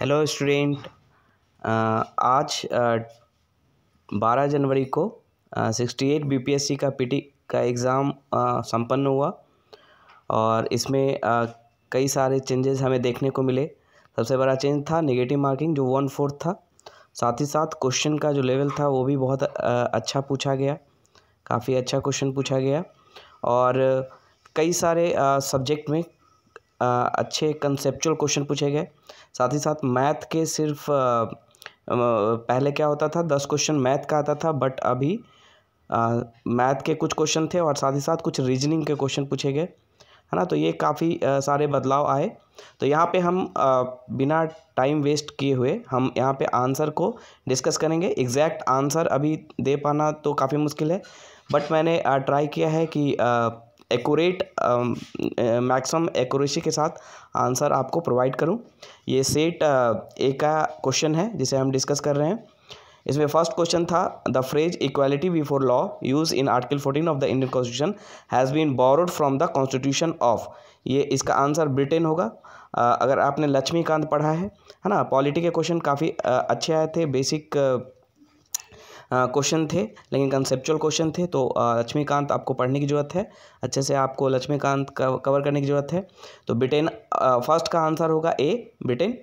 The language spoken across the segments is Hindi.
हेलो स्टूडेंट uh, आज uh, बारह जनवरी को सिक्सटी एट बी का पीटी का एग्ज़ाम uh, संपन्न हुआ और इसमें आ, कई सारे चेंजेस हमें देखने को मिले सबसे बड़ा चेंज था नेगेटिव मार्किंग जो वन फोर्थ था साथ ही साथ क्वेश्चन का जो लेवल था वो भी बहुत आ, अच्छा पूछा गया काफ़ी अच्छा क्वेश्चन पूछा गया और कई सारे सब्जेक्ट में अच्छे कंसेप्चुअल क्वेश्चन पूछे गए साथ ही साथ मैथ के सिर्फ पहले क्या होता था दस क्वेश्चन मैथ का आता था बट अभी मैथ के कुछ क्वेश्चन थे और साथ ही साथ कुछ रीजनिंग के क्वेश्चन पूछे गए है ना तो ये काफ़ी सारे बदलाव आए तो यहाँ पे हम आ, बिना टाइम वेस्ट किए हुए हम यहाँ पे आंसर को डिस्कस करेंगे एग्जैक्ट आंसर अभी दे पाना तो काफ़ी मुश्किल है बट मैंने ट्राई किया है कि आ, एक्यूरेट मैक्सिमम एक्यूरेसी के साथ आंसर आपको प्रोवाइड करूं ये सेट ए uh, का क्वेश्चन है जिसे हम डिस्कस कर रहे हैं इसमें फर्स्ट क्वेश्चन था the phrase equality before law use in article fourteen of the Indian constitution has been borrowed from the constitution of ये इसका आंसर ब्रिटेन होगा uh, अगर आपने लक्ष्मीकांत पढ़ा है है ना पॉलिटी के क्वेश्चन काफ़ी uh, अच्छे आए थे बेसिक क्वेश्चन थे लेकिन कंसेप्चुअल क्वेश्चन थे तो लक्ष्मीकांत आपको पढ़ने की ज़रूरत है अच्छे से आपको लक्ष्मीकांत कवर करने की ज़रूरत है तो ब्रिटेन फर्स्ट का आंसर होगा ए ब्रिटेन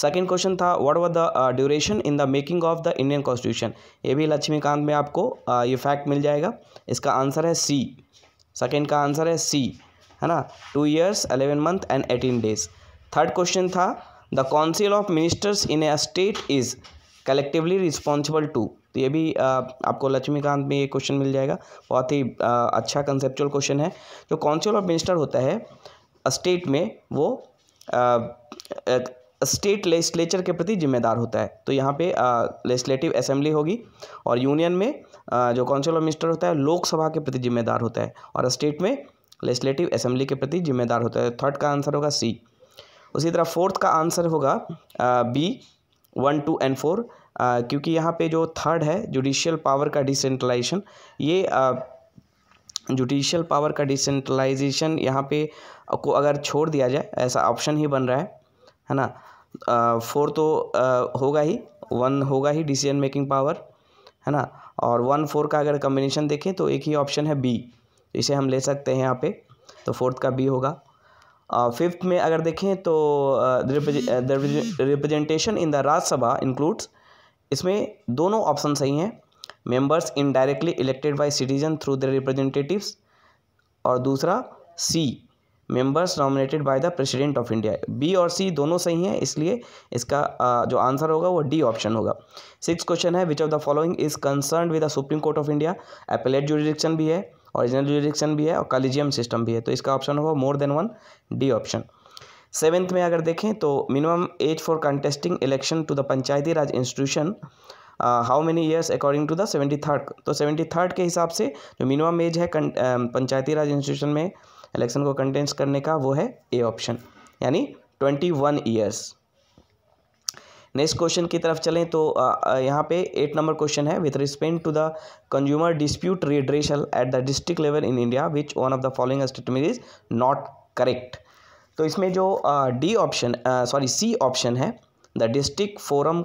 सेकेंड क्वेश्चन था what were the duration in the making of the Indian constitution ये भी लक्ष्मीकांत में आपको ये फैक्ट मिल जाएगा इसका आंसर है सी सेकेंड का आंसर है सी है ना two years eleven month and eighteen days third question था the council of ministers in a state is collectively responsible to तो ये भी आपको लक्ष्मीकांत में ये क्वेश्चन मिल जाएगा बहुत ही अच्छा कंसेप्चुअल क्वेश्चन है जो काउंसिल ऑफ मिनिस्टर होता है स्टेट में वो स्टेट लेजिस्लेचर के प्रति जिम्मेदार होता है तो यहाँ पे लेजिस्लेटिव असेंबली होगी और यूनियन में आ, जो काउंसिल ऑफ मिनिस्टर होता है लोकसभा के प्रति जिम्मेदार होता है और स्टेट में लेजिस्लेटिव असेंबली के प्रति जिम्मेदार होता है थर्ड तो का आंसर होगा सी उसी तरह फोर्थ का आंसर होगा B one two and four क्योंकि यहाँ पे जो थर्ड है जुडिशियल पावर का डिसेंट्रलाइजेशन ये जुडिशियल पावर का डिसेंट्रलाइजेशन यहाँ पे को अगर छोड़ दिया जाए ऐसा ऑप्शन ही बन रहा है है ना फोर तो आ, होगा ही वन होगा ही डिसीजन मेकिंग पावर है ना और वन फोर का अगर कम्बिनेशन देखें तो एक ही ऑप्शन है बी इसे हम ले सकते हैं यहाँ पे तो फोर्थ का बी होगा फिफ्थ में अगर देखें तो representation in the Rajya Sabha includes इसमें दोनों ऑप्शन सही हैं members indirectly elected by citizen through the representatives और दूसरा C members nominated by the president of India B और सी दोनों सही हैं इसलिए इसका जो आंसर होगा वो डी ऑप्शन होगा सिक्स क्वेश्चन है which of the following is concern with the supreme court of India appellate jurisdiction भी है ऑरिजिनल जुरिडिक्शन भी है और कॉलिजियम सिस्टम भी है तो इसका ऑप्शन होगा more than one D option seventh में अगर देखें तो minimum age for contesting election to the panchayati raj institution how many years according to the seventy third तो सेवेंटी थर्ड के हिसाब से जो मिनिमम एज है पंचायती राज इंस्टीट्यूशन में इलेक्शन को कंटेस्ट करने का वो है ए ऑप्शन यानी twenty one years next question की तरफ चलें तो यहाँ पे एट नंबर क्वेश्चन है with respect to the consumer dispute redressal at the district level in India which one of the following statement is not correct तो इसमें जो D option sorry C option है the district forum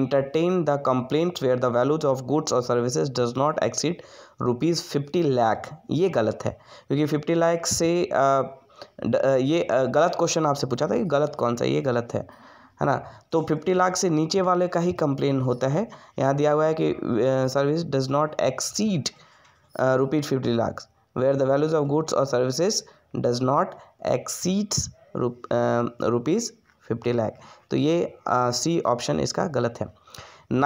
entertain the complaint where the values of goods और services does not exceed rupees fifty lakh ये गलत है क्योंकि फिफ्टी लैख से आ, द, ये गलत क्वेश्चन आपसे पूछा था कि गलत कौन सा ये गलत है है ना तो फिफ्टी लाख से नीचे वाले का ही कंप्लेन होता है यहाँ दिया हुआ है कि service does not exceed rupees fifty lakh where the values of goods और services does not exceeds rupees fifty lakh तो ये सी ऑप्शन इसका गलत है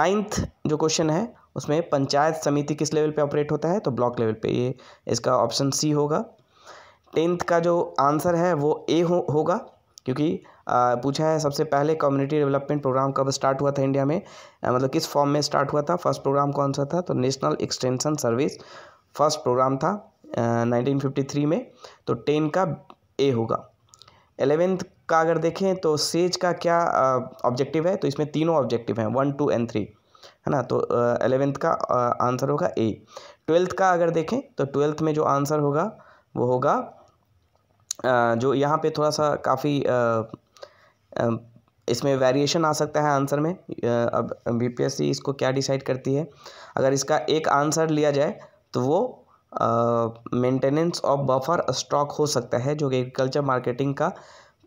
नाइन्थ जो क्वेश्चन है उसमें पंचायत समिति किस लेवल पे ऑपरेट होता है तो ब्लॉक लेवल पे ये इसका ऑप्शन सी होगा टेंथ का जो आंसर है वो ए हो होगा क्योंकि पूछा है सबसे पहले कम्युनिटी डेवलपमेंट प्रोग्राम कब स्टार्ट हुआ था इंडिया में मतलब किस फॉर्म में स्टार्ट हुआ था फर्स्ट प्रोग्राम कौन सा था तो national extension service first programme था नाइनटीन फिफ्टी थ्री में तो टेन का ए होगा एलेवेंथ का अगर देखें तो सेज का क्या ऑब्जेक्टिव है तो इसमें तीनों ऑब्जेक्टिव हैं वन टू एंड थ्री है ना तो एलेवेंथ का आंसर होगा ए ट्वेल्थ का अगर देखें तो ट्वेल्थ में जो आंसर होगा वो होगा जो यहाँ पे थोड़ा सा काफ़ी इसमें वेरिएशन आ सकता है आंसर में अब बीपीएससी इसको क्या डिसाइड करती है अगर इसका एक आंसर लिया जाए तो वो मेंटेनेंस ऑफ बफर स्टॉक हो सकता है जो कि एग्रीकल्चर मार्केटिंग का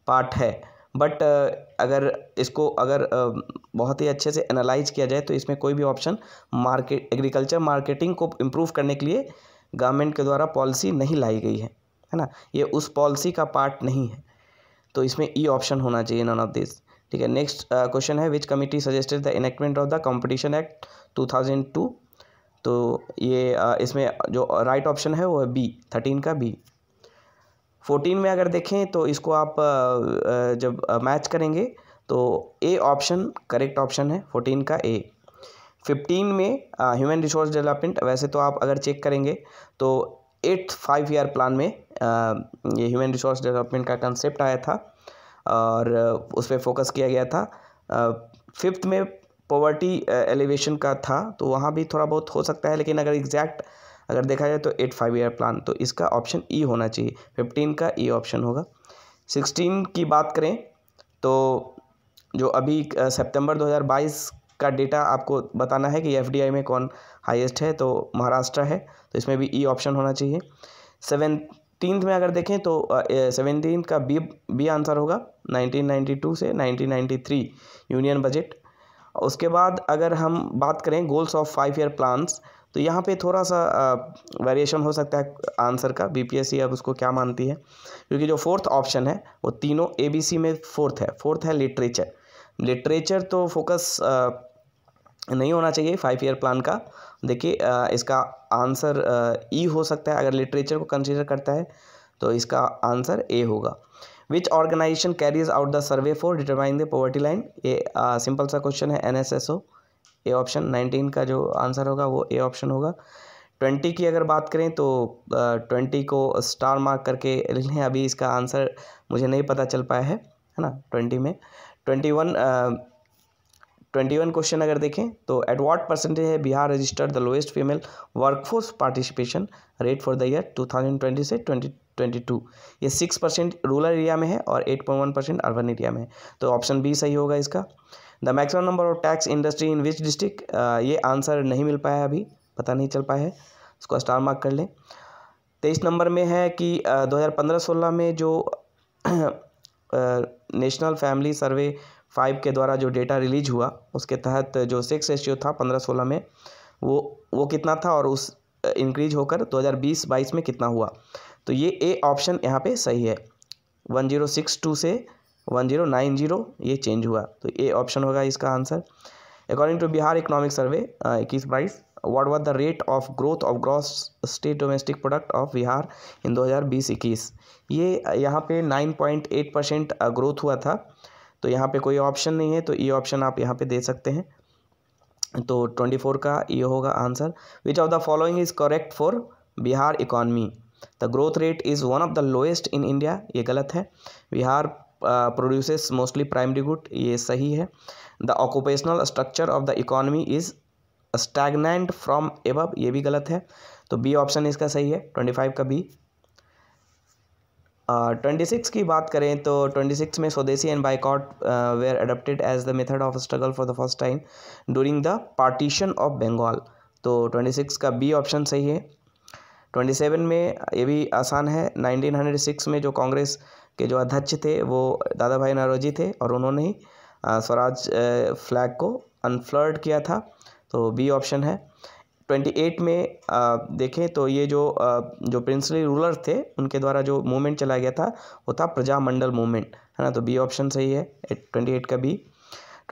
पार्ट है बट अगर इसको अगर बहुत ही अच्छे से एनालाइज किया जाए तो इसमें कोई भी ऑप्शन मार्केट एग्रीकल्चर मार्केटिंग को इम्प्रूव करने के लिए गवर्नमेंट के द्वारा पॉलिसी नहीं लाई गई है है ना ये उस पॉलिसी का पार्ट नहीं है तो इसमें ई e ऑप्शन होना चाहिए नन ऑफ दिस ठीक है नेक्स्ट क्वेश्चन uh, है which committee suggested the enactment of the competition act 2002 तो ये uh, इसमें जो राइट right ऑप्शन है वो है बी थर्टीन का बी फोर्टीन में अगर देखें तो इसको आप uh, uh जब मैच uh, करेंगे तो ए ऑप्शन करेक्ट ऑप्शन है फोर्टीन का ए फिफ्टीन में ह्यूमन रिसोर्स डेवलपमेंट वैसे तो आप अगर चेक करेंगे तो एट्थ फाइव ईयर प्लान में ये ह्यूमन रिसोर्स डेवलपमेंट का कंसेप्ट आया था और उस पर फोकस किया गया था फिफ्थ में पॉवर्टी एलिवेशन का था तो वहाँ भी थोड़ा बहुत हो सकता है लेकिन अगर एग्जैक्ट अगर देखा जाए तो एट फाइव ईयर प्लान तो इसका ऑप्शन ई e होना चाहिए फिफ्टीन का ई e ऑप्शन होगा सिक्सटीन की बात करें तो जो अभी सितंबर 2022 का डेटा आपको बताना है कि एफ में कौन हाईएस्ट है तो महाराष्ट्र है तो इसमें भी ई e ऑप्शन होना चाहिए सेवन टीन्थ में अगर देखें तो सेवनटीन का बी बी आंसर होगा 1992 से 1993 यूनियन बजट उसके बाद अगर हम बात करें goals of five year plans तो यहाँ पे थोड़ा सा वेरिएशन हो सकता है आंसर का बीपीएससी अब उसको क्या मानती है क्योंकि जो फोर्थ ऑप्शन है वो तीनों एबीसी में फोर्थ है फोर्थ है लिटरेचर लिटरेचर तो फोकस नहीं होना चाहिए फाइव ईयर प्लान का देखिए इसका आंसर ई हो सकता है अगर लिटरेचर को कंसिडर करता है तो इसका आंसर ए होगा which organisation carries out the survey for determine the poverty line ये सिंपल सा क्वेश्चन है N S S O A option nineteen का जो आंसर होगा वो ए ऑप्शन होगा ट्वेंटी की अगर बात करें तो ट्वेंटी को स्टार मार्क करके लिख लें अभी इसका आंसर मुझे नहीं पता चल पाया है है ना ट्वेंटी में twenty one twenty one question अगर देखें तो एट वॉट परसेंटेज है Bihar registered the lowest female workforce participation rate for the year two thousand twenty से ट्वेंटी ट्वेंटी टू ये सिक्स परसेंट रूरल एरिया में है और eight point one percent urban area में है तो ऑप्शन बी सही होगा इसका the maximum number of tax industry in which district ये आंसर नहीं मिल पाया अभी पता नहीं चल पाया है उसको स्टार मार्क कर लें तेईस नंबर में है कि दो हज़ार पंद्रह सोलह में जो नेशनल फैमिली सर्वे फाइव के द्वारा जो डेटा रिलीज हुआ उसके तहत जो सेक्स रेशियो था पंद्रह सोलह में वो वो कितना था और उस इंक्रीज होकर 2020-22 में कितना हुआ तो ये ए ऑप्शन यहाँ पे सही है 1062 से 1090 ये चेंज हुआ तो ए ऑप्शन होगा इसका answer according to Bihar economic survey इक्कीस बाईस what were the rate of growth of gross state domestic product of Bihar in 2020-21 ये यहाँ पे 9.8 परसेंट ग्रोथ हुआ था तो यहाँ पे कोई ऑप्शन नहीं है तो ये ऑप्शन आप यहाँ पे दे सकते हैं तो 24 का ये होगा answer which of the following is correct for Bihar economy the growth rate is one of the lowest in India ये गलत है Bihar produces mostly primary good ये सही है the occupational structure of the economy is stagnant from ebb ये भी गलत है तो बी ऑप्शन इसका सही है ट्वेंटी फाइव का बी ट्वेंटी सिक्स की बात करें तो ट्वेंटी सिक्स में Swadeshi and boycott were adopted as the method of struggle for the first time during the partition of Bengal तो ट्वेंटी सिक्स का बी ऑप्शन सही है ट्वेंटी सेवन में ये भी आसान है नाइनटीन हंड्रेड सिक्स में जो कांग्रेस के जो अध्यक्ष थे वो दादा भाई नारोजी थे और उन्होंने ही स्वराज फ्लैग को अनफ्लर्ड किया था तो बी ऑप्शन है 28 में आ, देखें तो ये जो आ, जो प्रिंसली रूलर थे उनके द्वारा जो मूवमेंट चलाया गया था वो था प्रजामंडल मूवमेंट है ना तो बी ऑप्शन सही है 28 का बी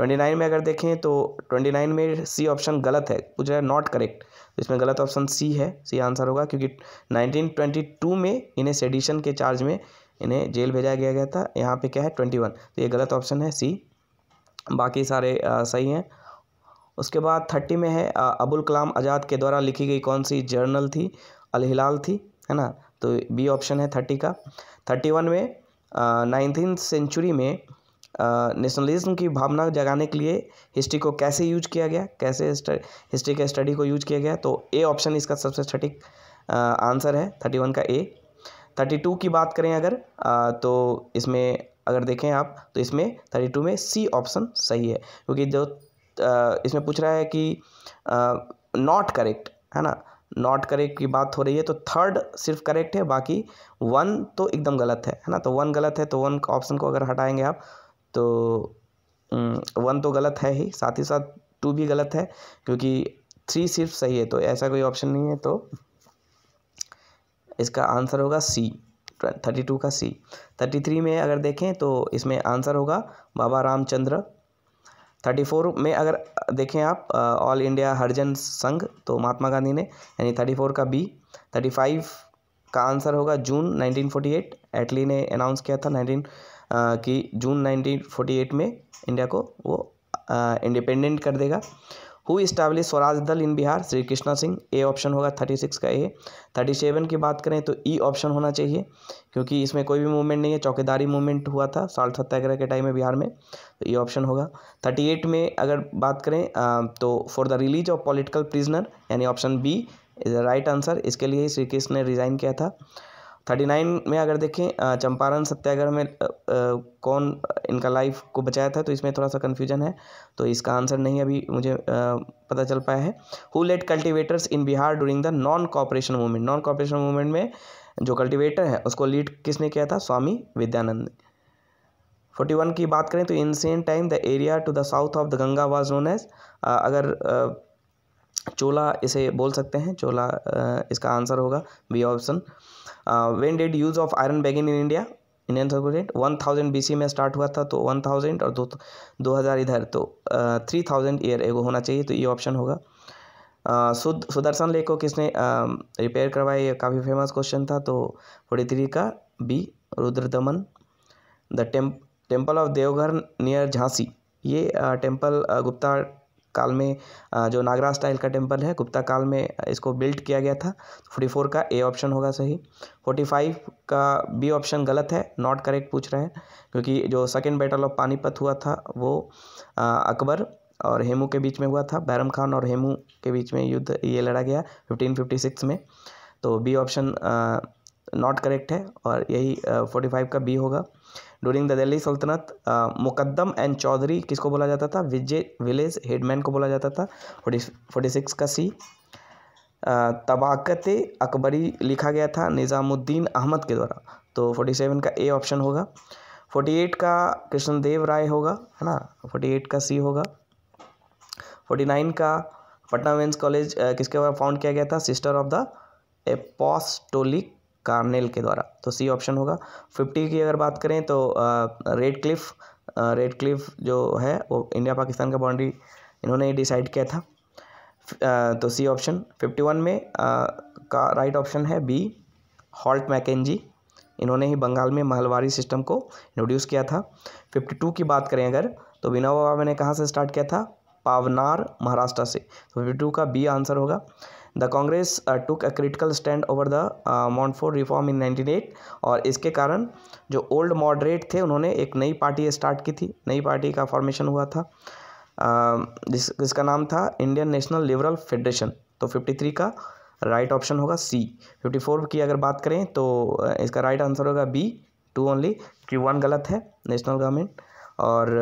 29 में अगर देखें तो 29 में सी ऑप्शन गलत है पूछ रहा है नॉट करेक्ट तो इसमें गलत ऑप्शन सी है सी आंसर होगा क्योंकि 1922 में इन्हें सेडिशन के चार्ज में इन्हें जेल भेजा गया गया था यहाँ पर क्या है ट्वेंटी तो ये गलत ऑप्शन है सी बाकी सारे आ, सही हैं उसके बाद थर्टी में है अबुल कलाम आज़ाद के द्वारा लिखी गई कौन सी जर्नल थी अल हिलाल थी है ना तो बी ऑप्शन है थर्टी का थर्टी वन में नाइनटीन सेंचुरी में नेशनलिज्म की भावना जगाने के लिए हिस्ट्री को कैसे यूज किया गया कैसे हिस्ट्री के स्टडी को यूज किया गया तो ए ऑप्शन इसका सबसे सटीक आंसर है थर्टी वन का ए थर्टी टू की बात करें अगर आ, तो इसमें अगर देखें आप तो इसमें थर्टी टू में सी ऑप्शन सही है क्योंकि जो इसमें पूछ रहा है कि नॉट करेक्ट है ना नॉट करेक्ट की बात हो रही है तो थर्ड सिर्फ करेक्ट है बाकी वन तो एकदम गलत है है ना तो वन गलत है तो वन ऑप्शन को अगर हटाएंगे आप तो वन तो गलत है ही साथ ही साथ टू भी गलत है क्योंकि थ्री सिर्फ सही है तो ऐसा कोई ऑप्शन नहीं है तो इसका आंसर होगा सी थर्टी टू का सी थर्टी थ्री में अगर देखें तो इसमें आंसर होगा बाबा रामचंद्र थर्टी फोर में अगर देखें आप ऑल इंडिया हरिजन संघ तो महात्मा गांधी ने यानी थर्टी फोर का बी थर्टी फाइव का आंसर होगा June nineteen forty eight Attlee ने अनाउंस किया था नाइनटीन कि जून नाइनटीन फोर्टी एट में इंडिया को वो इंडिपेंडेंट कर देगा who establish Swaraj Dal in Bihar Shri Krishna Singh A option होगा थर्टी सिक्स का ए थर्टी सेवन की बात करें तो ई e ऑप्शन होना चाहिए क्योंकि इसमें कोई भी मूवमेंट नहीं है चौकीदारी मूवमेंट हुआ था साल सत्याग्रह के टाइम में बिहार में तो ई e ऑप्शन होगा थर्टी एट में अगर बात करें तो for the release of political prisoner यानी option B is the right answer इसके लिए श्री कृष्ण ने रिज़ाइन किया था थर्टी नाइन में अगर देखें चंपारण सत्याग्रह में कौन इनका लाइफ को बचाया था तो इसमें थोड़ा सा कन्फ्यूजन है तो इसका आंसर नहीं अभी मुझे पता चल पाया है who let cultivators in Bihar during the non cooperation movement non cooperation movement में जो कल्टिवेटर है उसको लीड किसने किया था स्वामी विद्यानंद ने फोर्टी वन की बात करें तो in same time the area to the south of the Ganga was known as अगर चोला इसे बोल सकते हैं चोला इसका आंसर होगा B option when did use of iron begin in India Indian circulate one thousand B में स्टार्ट हुआ था तो वन थाउजेंड और दो दो हज़ार इधर तो थ्री थाउजेंड ईयर एगो होना चाहिए तो ये ऑप्शन होगा uh, सुद सुदर्शन लेक को किसने रिपेयर um, करवाया ये काफ़ी फेमस क्वेश्चन था तो फोर्टी थ्री का B Rudradaman the temp temple of Deoghar near Jhansi ये टेम्पल uh, uh, गुप्ता काल में जो नागरा स्टाइल का टेम्पल है गुप्ता काल में इसको बिल्ड किया गया था फोर्टी फोर का ए ऑप्शन होगा सही फोर्टी फाइव का बी ऑप्शन गलत है नॉट करेक्ट पूछ रहे हैं क्योंकि जो सेकेंड बैटल ऑफ पानीपत हुआ था वो अकबर और हेमू के बीच में हुआ था बैरम खान और हेमू के बीच में युद्ध ये लड़ा गया फिफ्टीन फिफ्टी सिक्स में तो बी ऑप्शन नॉट करेक्ट है और यही फोर्टी फाइव का बी होगा during the Delhi Sultanat muqaddam and Chaudhary किसको बोला जाता था विजय विलेज हेडमैन को बोला जाता था फोर्टी फोर्टी सिक्स का सी तबाकत अकबरी लिखा गया था निज़ामुद्दीन अहमद के द्वारा तो फोर्टी सेवन का ए ऑप्शन होगा फोर्टी एट का कृष्णदेव राय होगा है ना फोर्टी एट का सी होगा फोर्टी नाइन का पटना वेंस कॉलेज किसके द्वारा फाउंड किया गया था sister of the apostolic Carmel के द्वारा तो सी ऑप्शन होगा फिफ्टी की अगर बात करें तो रेड क्लिफ रेड क्लिफ जो है वो इंडिया पाकिस्तान का बाउंड्री इन्होंने डिसाइड किया था तो सी ऑप्शन फिफ्टी वन में का राइट ऑप्शन है बी हॉल्ट मैकेजी इन्होंने ही बंगाल में महलवारी सिस्टम को इंट्रोड्यूस किया था फिफ्टी टू की बात करें अगर तो विनोबा मैंने कहाँ से स्टार्ट किया था पावनार महाराष्ट्र से तो फिफ्टी टू का बी आंसर होगा the Congress took a critical stand over the Montford reform in eight और इसके कारण जो ओल्ड मॉडरेट थे उन्होंने एक नई पार्टी स्टार्ट की थी नई पार्टी का फॉर्मेशन हुआ था um, जिस जिसका नाम था इंडियन नेशनल लिबरल फेडरेशन तो फिफ्टी थ्री का राइट ऑप्शन होगा सी फिफ्टी फोर की अगर बात करें तो uh, इसका राइट आंसर होगा B two only Q one गलत है नेशनल गवर्नमेंट और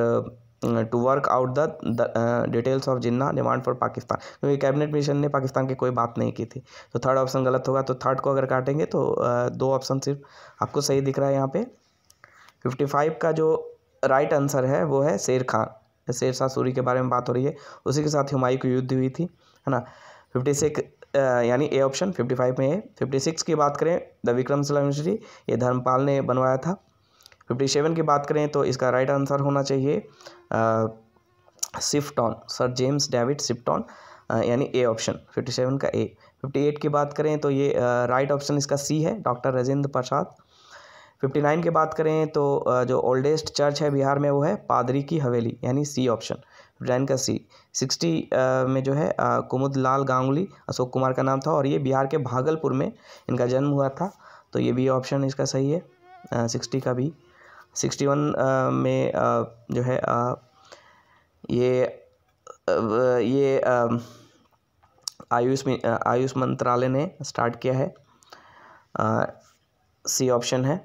to work out the details of Jinnah demand for Pakistan क्योंकि कैबिनेट मिशन ने पाकिस्तान की कोई बात नहीं की थी तो थर्ड ऑप्शन गलत होगा तो थर्ड को अगर काटेंगे तो uh, दो ऑप्शन सिर्फ आपको सही दिख रहा है यहाँ पे फिफ्टी फाइव का जो राइट आंसर है वो है शेर खान शेर शाह सूरी के बारे में बात हो रही है उसी के साथ हिमायू की युद्ध हुई थी है ना फिफ्टी सिक्स uh, यानी ए ऑप्शन फिफ्टी फाइव में है फिफ्टी सिक्स की बात करें द विक्रम सलाम ये धर्मपाल ने बनवाया था फिफ्टी सेवन की बात करें तो इसका राइट आंसर होना चाहिए Sifton sir James David Sifton यानी ए ऑप्शन फिफ्टी सेवन का ए फिफ्टी एट की बात करें तो ये राइट ऑप्शन इसका सी है doctor Rajendra Prasad fifty nine की बात करें तो जो ओल्डेस्ट चर्च है बिहार में वो है पादरी की हवेली यानी सी ऑप्शन फिफ्टी नाइन का सी सिक्सटी में जो है कुमुद लाल गांगुली अशोक कुमार का नाम था और ये बिहार के भागलपुर में इनका जन्म हुआ था तो ये भी ऑप्शन इसका सही है सिक्सटी का भी सिक्सटी वन में जो है ये ये आयुष आयुष मंत्रालय ने स्टार्ट किया है सी ऑप्शन है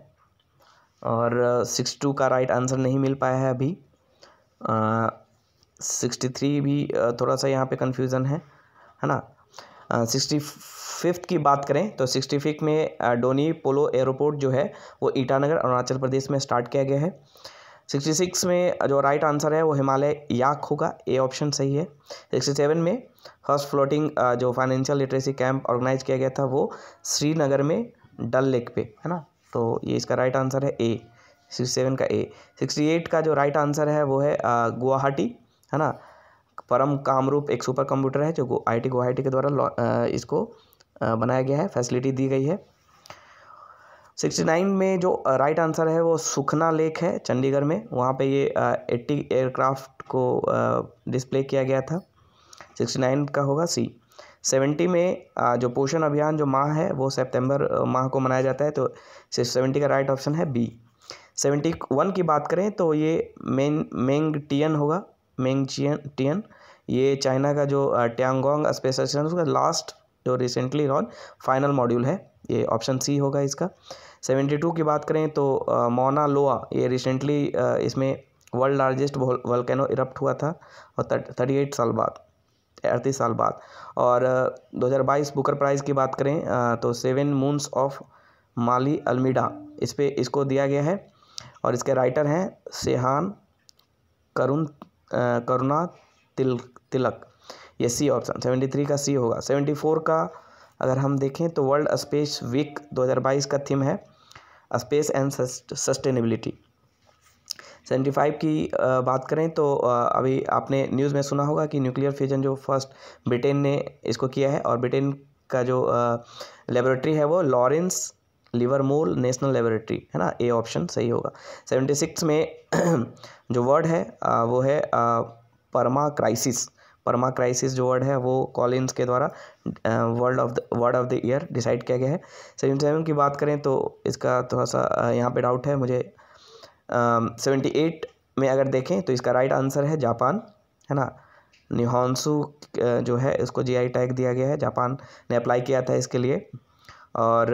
और सिक्स टू का राइट आंसर नहीं मिल पाया है अभी सिक्सटी थ्री भी थोड़ा सा यहाँ पे कन्फ्यूज़न है है ना सिक्सटी फिफ्थ की बात करें तो सिक्सटी फिफ्थ में डोनी पोलो एयरपोर्ट जो है वो ईटानगर अरुणाचल प्रदेश में स्टार्ट किया गया है सिक्सटी सिक्स में जो राइट आंसर है वो हिमालय याक होगा ए ऑप्शन सही है सिक्सटी सेवन में फर्स्ट फ्लोटिंग जो फाइनेंशियल लिटरेसी कैंप ऑर्गेनाइज किया गया था वो श्रीनगर में डल लेक पे है ना तो ये इसका राइट आंसर है ए सिक्सटी सेवन का ए सिक्सटी एट का जो राइट आंसर है वो है गुवाहाटी है ना परम कामरूप एक सुपर कंप्यूटर है जो आई टी गुवाहाटी के द्वारा इसको बनाया गया है फैसिलिटी दी गई है सिक्सटी नाइन में जो राइट आंसर है वो सुखना लेक है चंडीगढ़ में वहाँ पे ये एट्टी एयरक्राफ्ट को डिस्प्ले किया गया था सिक्सटी नाइन का होगा सी सेवेंटी में जो पोषण अभियान जो माह है वो सितंबर माह को मनाया जाता है तो सेवेंटी का राइट ऑप्शन है बी सेवेंटी वन की बात करें तो ये मेन मेंग टियन होगा मेंग चियन टियन ये चाइना का जो ट्यांगोंग स्पेस स्टेशन उसका लास्ट जो रिसेंटली रॉन फाइनल मॉड्यूल है ये ऑप्शन सी होगा इसका सेवेंटी टू की बात करें तो मोना लोआ ये रिसेंटली इसमें वर्ल्ड लार्जेस्ट वल्केनो इरप्ट हुआ था और थर्टी एट साल बाद अड़तीस साल बाद और दो हज़ार बाईस बुकर प्राइज़ की बात करें तो seven moons of Maali Almeida इस पर इसको दिया गया है और इसके राइटर हैं सेहान करुण करुणा तिल तिलक ये सी ऑप्शन सेवेंटी थ्री का सी होगा सेवेंटी फोर का अगर हम देखें तो वर्ल्ड स्पेस वीक दो हज़ार बाईस का थीम है space and sustainability seventy five की बात करें तो अभी आपने न्यूज़ में सुना होगा कि न्यूक्लियर फ्यूजन जो फर्स्ट ब्रिटेन ने इसको किया है और ब्रिटेन का जो लेबोरेटरी है वो लॉरेंस लिवरमोल नेशनल लेबोरेटरी है ना ए ऑप्शन सही होगा सेवेंटी सिक्स में जो वर्ड है वो है परमा क्राइसिस परमा क्राइसिस जो वर्ड है वो कॉलिन्स के द्वारा world of the word of the year decide किया गया है सेवन सेवन की बात करें तो इसका थोड़ा सा यहाँ पे डाउट है मुझे सेवेंटी एट में अगर देखें तो इसका राइट आंसर है जापान है ना निहानसू जो है इसको आई टैग दिया गया है जापान ने अप्लाई किया था इसके लिए और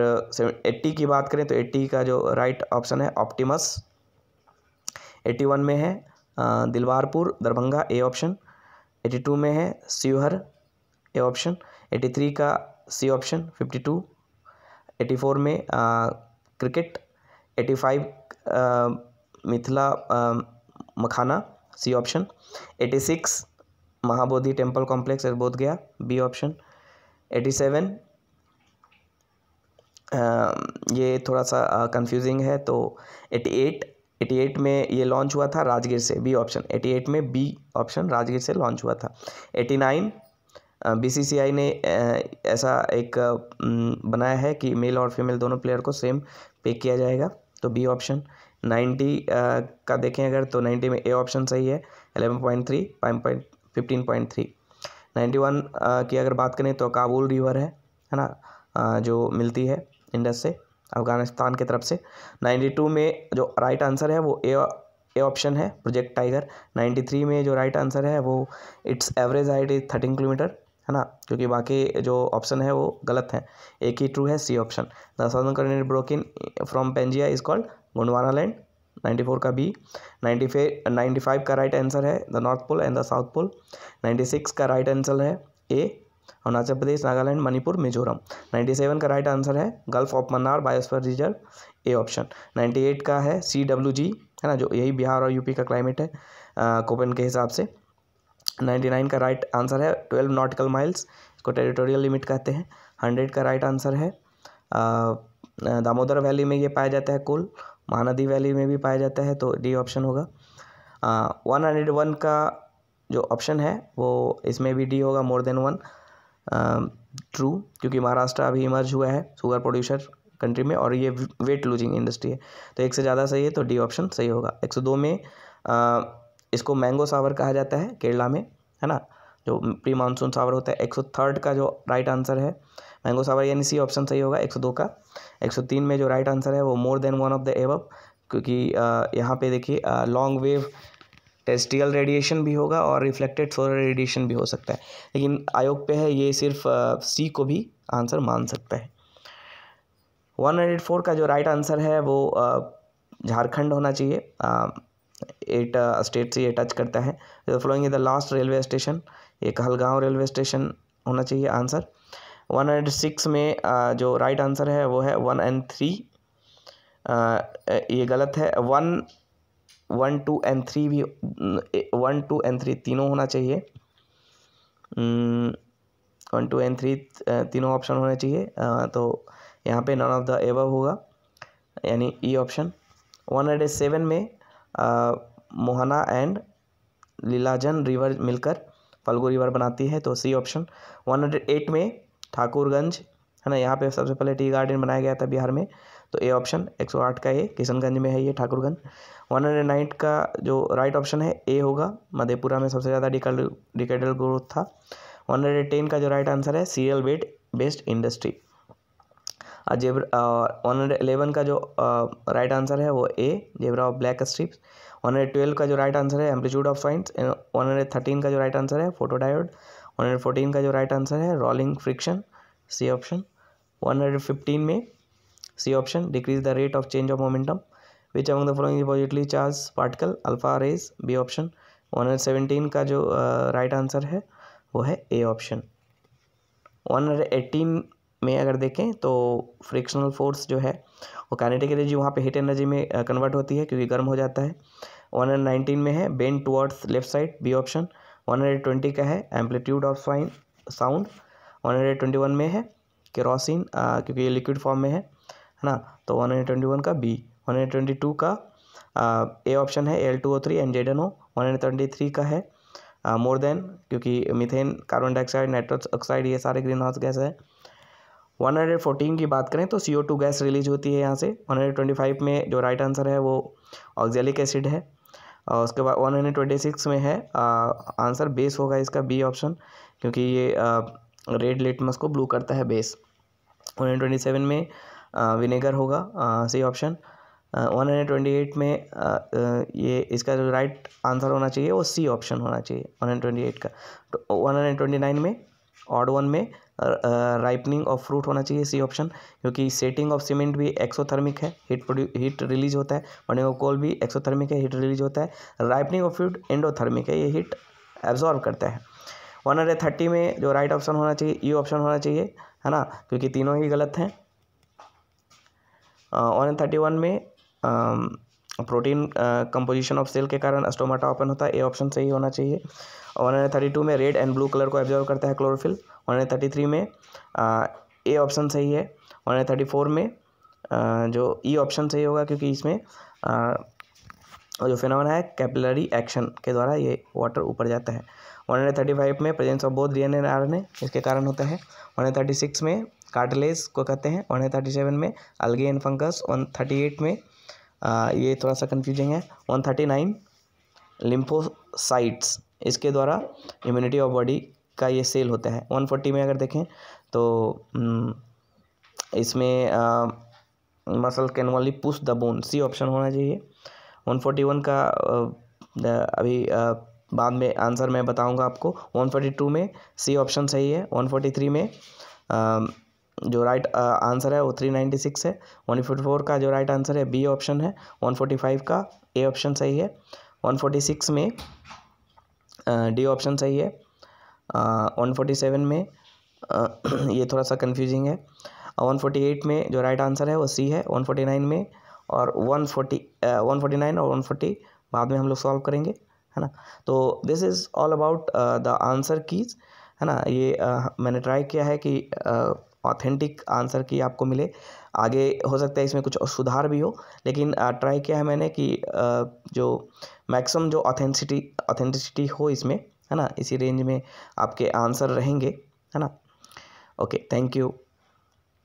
एट्टी की बात करें तो एट्टी का जो राइट ऑप्शन है ऑप्टिमस एट्टी वन में है Dilwarpur Darbhanga A option eighty two में है Sihar A option eighty three का C option fifty two eighty four में cricket eighty five Mithila makhana C option eighty six Mahabodhi temple complex at Bodh Gaya B option eighty seven ये थोड़ा सा कंफ्यूजिंग है तो एटी एट एटी एट में ये लॉन्च हुआ था राजगीर से बी ऑप्शन एटी एट में बी ऑप्शन राजगीर से लॉन्च हुआ था एटी नाइन आई ने ऐसा एक बनाया है कि मेल और फीमेल दोनों प्लेयर को सेम पे किया जाएगा तो बी ऑप्शन नाइन्टी का देखें अगर तो नाइन्टी में ए ऑप्शन सही है eleven point three five point fifteen point three ninety one की अगर बात करें तो काबुल रिवर है है ना जो मिलती है इंडस से अफगानिस्तान की तरफ से 92 में जो राइट आंसर है वो ए ए ऑप्शन है प्रोजेक्ट टाइगर 93 में जो राइट आंसर है वो it's average height is thirteen kilometre है ना क्योंकि बाकी जो ऑप्शन है वो गलत हैं एक ही ट्रू है C option the southern coordinate broken from Pangaea is called Gondwana land ninety four का बी नाइन्टी फे नाइन्टी फाइव का राइट आंसर है the north pole and the south pole ninety six का राइट आंसर है ए अरुणाचल प्रदेश नागालैंड मणिपुर मिजोरम 97 का राइट आंसर है gulf of Mannar biosphere reserve A option 98 का है सी डब्ल्यू जी है ना जो यही बिहार और यूपी का क्लाइमेट है कोपन के हिसाब से 99 का राइट आंसर है 12 नॉटिकल माइल्स इसको टेरिटोरियल लिमिट कहते हैं हंड्रेड का राइट आंसर है दामोदर वैली में ये पाया जाता है कुल महानदी वैली में भी पाया जाता है तो डी ऑप्शन होगा वन हंड्रेड वन का जो ऑप्शन है वो इसमें भी डी होगा more than one true um, क्योंकि महाराष्ट्र अभी इमर्ज हुआ है शुगर प्रोड्यूसर कंट्री में और ये वेट लूजिंग इंडस्ट्री है तो एक से ज़्यादा सही है तो डी ऑप्शन सही होगा एक सौ दो में आ, uh, इसको मैंगो सावर कहा जाता है केरला में है ना जो प्री मानसून सावर होता है एक सौ थर्ड का जो राइट आंसर है मैंगो सावर यानी सी ऑप्शन सही होगा एक सौ दो का एक सौ तीन में जो राइट आंसर है वो more than one of the above क्योंकि uh, यहाँ पे देखिए long uh, wave terrestrial radiation भी होगा और रिफ्लेक्टेड सोलर रेडिएशन भी हो सकता है लेकिन आयोग पे है ये सिर्फ सी को भी आंसर मान सकता है वन हंड्रेड फोर का जो राइट आंसर है वो झारखंड होना चाहिए एट स्टेट से ये टच करता है flowing the last railway station ये कहलगांव रेलवे स्टेशन होना चाहिए आंसर वन एंड सिक्स में जो राइट आंसर है वो है वन एंड थ्री ये गलत है one one two and three भी वन टू एंड थ्री तीनों होना चाहिए hmm, one two and three तीनों ऑप्शन होना चाहिए तो यहाँ पे नन ऑफ द एव होगा यानी E e option one hundred seven में मोहना एंड लीलाजन रिवर मिलकर फल्गु रिवर बनाती है तो C option one hundred eight में ठाकुरगंज है ना यहाँ पे सबसे पहले टी गार्डन बनाया गया था बिहार में तो ए ऑप्शन 108 का ए किशनगंज में है ये ठाकुरगंज वन हंड्रेड नाइन का जो राइट ऑप्शन है ए होगा मधेपुरा में सबसे ज़्यादा डिकल डिकेडल ग्रोथ था वन हंड्रेड टेन का जो राइट आंसर है cereal bed based industry zebra one hundred eleven का जो राइट uh, आंसर है वो A zebra of black stripes one hundred twelve का जो राइट आंसर है amplitude of science one hundred thirteen का जो राइट आंसर है फोटोडायोड वन हंड्रेड फोर्टीन का जो राइट आंसर है rolling friction C option one hundred fifteen में C option decrease the rate of change of momentum which among the following charge particle alpha rays B option one option. का जो राइट uh, आंसर right है वो है ए ऑप्शन वन में अगर देखें तो फ्रिक्शनल फोर्स जो है वो कैनेटिक एनर्जी वहाँ पे हीट एनर्जी में कन्वर्ट होती है क्योंकि गर्म हो जाता है वन में है bend towards left side B option one का है amplitude of sine sound one में है केरोसिन क्योंकि ये लिक्विड फॉर्म में है है ना तो वन हंड्रेड ट्वेंटी वन का B one hundred twenty two का ए ऑप्शन है L two O three N Z N O one hundred twenty three का है मोर देन क्योंकि methane carbon dioxide nitrous oxide ये सारे ग्रीन हाउस गैस है वन हंड्रेड फोर्टीन की बात करें तो C O two gas release होती है यहाँ से वन हंड्रेड ट्वेंटी फाइव में जो राइट आंसर है वो ऑक्जेलिक एसिड है और उसके बाद वन हंड्रेड ट्वेंटी सिक्स में है आंसर बेस होगा इसका बी ऑप्शन क्योंकि ये रेड लिटमस को ब्लू करता है base one hundred twenty seven में विनेगर होगा सही option one hundred twenty eight में ये इसका जो राइट आंसर होना चाहिए वो सी ऑप्शन होना चाहिए वन हंड्रेड ट्वेंटी एट का तो वन हंड्रेड ट्वेंटी नाइन में ऑड वन में राइपनिंग ऑफ फ्रूट होना चाहिए सी ऑप्शन क्योंकि सेटिंग ऑफ सीमेंट भी एक्सोथर्मिक है हीट प्रोड्यू हीट रिलीज होता है बर्निंग ऑफ कोल भी एक्सोथर्मिक है हीट रिलीज होता है राइपनिंग ऑफ फ्रूट एंडोथर्मिक है ये हीट एब्जॉर्व करता है वन हंड्रेड थर्टी में जो राइट right ऑप्शन होना चाहिए ई e ऑप्शन होना चाहिए है ना क्योंकि तीनों ही गलत हैं वन एन थर्टी वन में प्रोटीन कंपोजिशन ऑफ सेल के कारण अस्टोमाटा ओपन होता है ए ऑप्शन सही होना चाहिए और एन थर्टी टू में रेड एंड ब्लू कलर को एब्जॉर्व करता है chlorophyll one N thirty three में ए ऑप्शन सही है वन एन थर्टी फोर में जो ई ऑप्शन सही होगा क्योंकि इसमें जो फिनोमेना है कैपिलरी एक्शन के द्वारा ये वाटर ऊपर जाता है वन हंड्रेड थर्टी फाइव में presence of both D N N R N A इसके कारण होता है वन हंड्रेड थर्टी सिक्स में कार्टिलेज को कहते हैं वन थर्टी सेवन में algae and fungus one thirty eight में आ, ये थोड़ा सा कन्फ्यूजिंग है वन थर्टी नाइन लिम्फोसाइट्स इसके द्वारा इम्यूनिटी ऑफ बॉडी का ये सेल होता है वन फोर्टी में अगर देखें तो हम्म, इसमें muscle can only push the bone C option होना चाहिए वन फोर्टी वन का अभी आ, बाद में आंसर मैं बताऊंगा आपको वन फोर्टी टू में सी ऑप्शन सही है वन फोर्टी थ्री में जो राइट आंसर uh, है वो थ्री नाइन्टी सिक्स है वन फोर्टी फोर का जो राइट आंसर है बी ऑप्शन है वन फोर्टी फाइव का ए ऑप्शन सही है वन फोर्टी सिक्स में डी uh, ऑप्शन सही है वन फोर्टी सेवन में uh, ये थोड़ा सा कन्फ्यूजिंग है वन फोर्टी एट में जो राइट आंसर है वो सी है वन फोर्टी नाइन में और one forty one forty nine और वन फोर्टी बाद में हम लोग सॉल्व करेंगे है ना तो this is all about the answer keys है ना ये uh, मैंने ट्राई किया है कि uh, ऑथेंटिक आंसर की आपको मिले आगे हो सकता है इसमें कुछ सुधार भी हो लेकिन ट्राई किया है मैंने कि जो मैक्सिमम जो ऑथेंसिटी ऑथेंटिसिटी हो इसमें है ना इसी रेंज में आपके आंसर रहेंगे है ना ओके थैंक यू